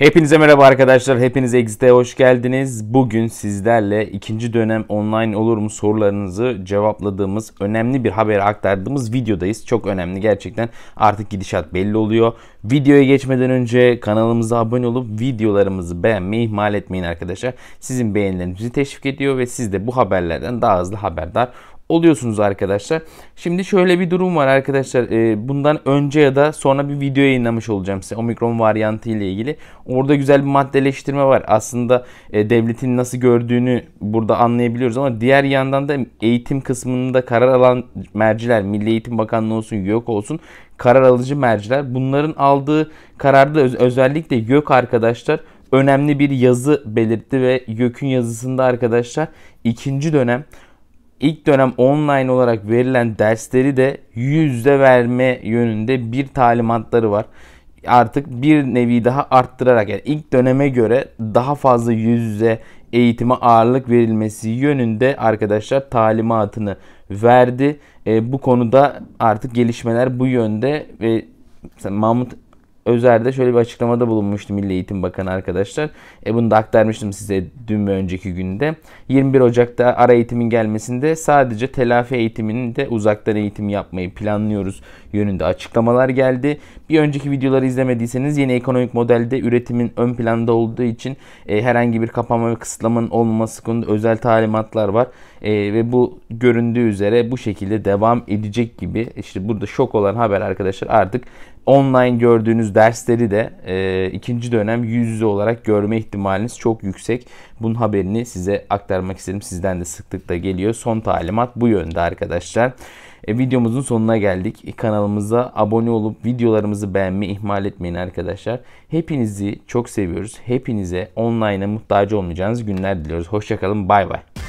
Hepinize merhaba arkadaşlar. Hepiniz Exit'e hoş geldiniz. Bugün sizlerle ikinci dönem online olur mu sorularınızı cevapladığımız, önemli bir haberi aktardığımız videodayız. Çok önemli gerçekten. Artık gidişat belli oluyor. Videoya geçmeden önce kanalımıza abone olup videolarımızı beğenmeyi ihmal etmeyin arkadaşlar. Sizin beğenileriniz teşvik ediyor ve siz de bu haberlerden daha hızlı haberdar oluyorsunuz arkadaşlar. Şimdi şöyle bir durum var arkadaşlar. Ee, bundan önce ya da sonra bir video yayınlamış olacağım size omikron varyantı ile ilgili. Orada güzel bir maddeleştirme var. Aslında e, devletin nasıl gördüğünü burada anlayabiliyoruz ama diğer yandan da eğitim kısmında karar alan merciler, Milli Eğitim Bakanlığı olsun, YÖK olsun karar alıcı merciler. Bunların aldığı kararda öz özellikle YÖK arkadaşlar önemli bir yazı belirtti ve YÖK'ün yazısında arkadaşlar ikinci dönem ilk dönem online olarak verilen dersleri de yüzde verme yönünde bir talimatları var. Artık bir nevi daha arttırarak yani ilk döneme göre daha fazla yüzde eğitime ağırlık verilmesi yönünde arkadaşlar talimatını verdi. E, bu konuda artık gelişmeler bu yönde ve Mahmut Özer'de şöyle bir açıklamada bulunmuştu Milli Eğitim Bakanı arkadaşlar. E, bunu da aktarmıştım size dün ve önceki günde. 21 Ocak'ta ara eğitimin gelmesinde sadece telafi eğitiminin de uzaktan eğitim yapmayı planlıyoruz yönünde açıklamalar geldi. Bir önceki videoları izlemediyseniz yeni ekonomik modelde üretimin ön planda olduğu için e, herhangi bir kapanma ve kısıtlamanın olmaması konusunda özel talimatlar var. E, ve bu göründüğü üzere bu şekilde devam edecek gibi. İşte burada şok olan haber arkadaşlar artık online gördüğünüz dersleri de e, ikinci dönem yüz yüze olarak görme ihtimaliniz çok yüksek. Bunun haberini size aktarmak istedim. Sizden de sıklıkla geliyor. Son talimat bu yönde arkadaşlar. E, videomuzun sonuna geldik. E, kanalımıza abone olup videolarımızı beğenmeyi ihmal etmeyin arkadaşlar. Hepinizi çok seviyoruz. Hepinize online'a muhtaç olmayacağınız günler diliyoruz. Hoşçakalın. Bay bay.